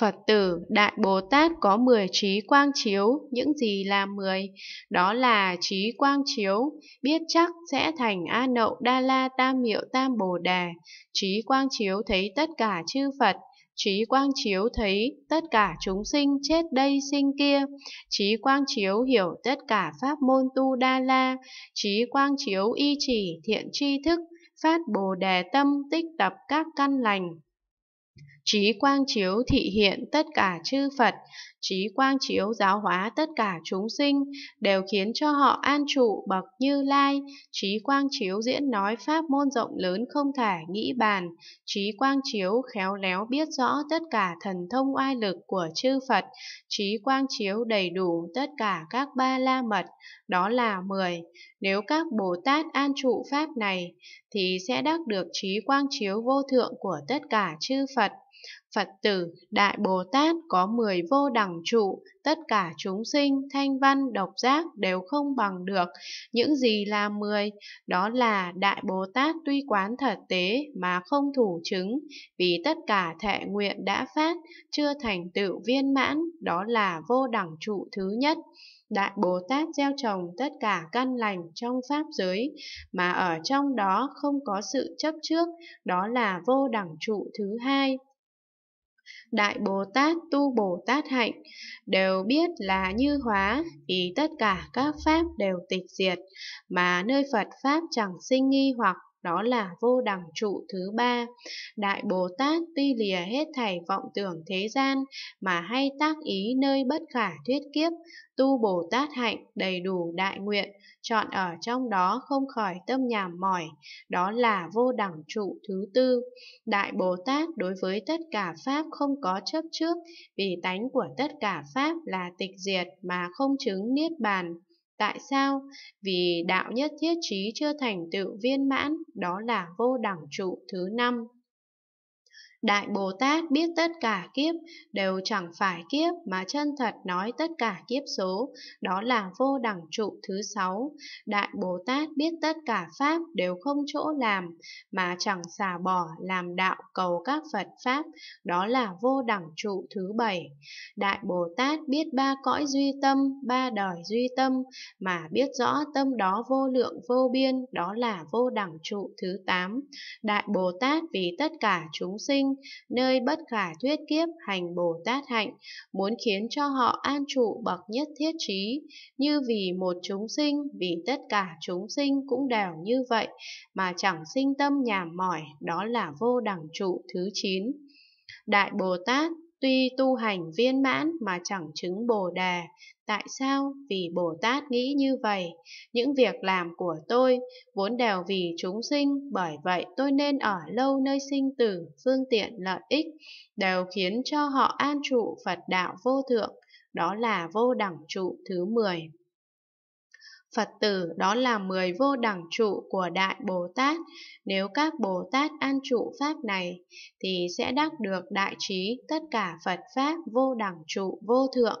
Phật tử Đại Bồ Tát có 10 trí quang chiếu, những gì là 10? Đó là trí quang chiếu, biết chắc sẽ thành A Nậu Đa La Tam Miệu Tam Bồ Đề. Trí quang chiếu thấy tất cả chư Phật, Trí quang chiếu thấy tất cả chúng sinh chết đây sinh kia. Trí quang chiếu hiểu tất cả pháp môn tu đa la. Trí quang chiếu y chỉ thiện tri thức, phát bồ đề tâm tích tập các căn lành trí quang chiếu thị hiện tất cả chư Phật, trí quang chiếu giáo hóa tất cả chúng sinh, đều khiến cho họ an trụ bậc như lai, trí quang chiếu diễn nói pháp môn rộng lớn không thể nghĩ bàn, trí quang chiếu khéo léo biết rõ tất cả thần thông oai lực của chư Phật, trí quang chiếu đầy đủ tất cả các ba la mật, đó là 10. Nếu các Bồ Tát an trụ pháp này, thì sẽ đắc được trí quang chiếu vô thượng của tất cả chư Phật. Phật tử Đại Bồ Tát có 10 vô đẳng trụ, tất cả chúng sinh thanh văn độc giác đều không bằng được. Những gì là 10? Đó là Đại Bồ Tát tuy quán thật tế mà không thủ chứng, vì tất cả thệ nguyện đã phát, chưa thành tựu viên mãn, đó là vô đẳng trụ thứ nhất. Đại Bồ Tát gieo trồng tất cả căn lành trong Pháp giới, mà ở trong đó không có sự chấp trước, đó là vô đẳng trụ thứ hai. Đại Bồ Tát tu Bồ Tát hạnh, đều biết là như hóa, vì tất cả các pháp đều tịch diệt, mà nơi Phật Pháp chẳng sinh nghi hoặc đó là vô đẳng trụ thứ ba. Đại Bồ Tát tuy lìa hết thảy vọng tưởng thế gian, mà hay tác ý nơi bất khả thuyết kiếp, tu Bồ Tát hạnh đầy đủ đại nguyện, chọn ở trong đó không khỏi tâm nhàm mỏi, đó là vô đẳng trụ thứ tư. Đại Bồ Tát đối với tất cả Pháp không có chấp trước, vì tánh của tất cả Pháp là tịch diệt mà không chứng niết bàn. Tại sao? Vì đạo nhất thiết trí chưa thành tựu viên mãn, đó là vô đẳng trụ thứ năm. Đại Bồ Tát biết tất cả kiếp đều chẳng phải kiếp mà chân thật nói tất cả kiếp số, đó là vô đẳng trụ thứ sáu. Đại Bồ Tát biết tất cả pháp đều không chỗ làm mà chẳng xả bỏ làm đạo cầu các Phật pháp, đó là vô đẳng trụ thứ bảy. Đại Bồ Tát biết ba cõi duy tâm, ba đời duy tâm mà biết rõ tâm đó vô lượng vô biên, đó là vô đẳng trụ thứ tám. Đại Bồ Tát vì tất cả chúng sinh sinh, nơi bất khả thuyết kiếp hành Bồ Tát hạnh, muốn khiến cho họ an trụ bậc nhất thiết trí, như vì một chúng sinh, vì tất cả chúng sinh cũng đều như vậy, mà chẳng sinh tâm nhàm mỏi, đó là vô đẳng trụ thứ 9. Đại Bồ Tát tuy tu hành viên mãn mà chẳng chứng Bồ đề Tại sao? Vì Bồ Tát nghĩ như vậy. Những việc làm của tôi vốn đều vì chúng sinh, bởi vậy tôi nên ở lâu nơi sinh tử, phương tiện lợi ích, đều khiến cho họ an trụ Phật đạo vô thượng, đó là vô đẳng trụ thứ 10. Phật tử đó là mười vô đẳng trụ của Đại Bồ Tát. Nếu các Bồ Tát an trụ Pháp này, thì sẽ đắc được đại trí tất cả Phật Pháp vô đẳng trụ vô thượng.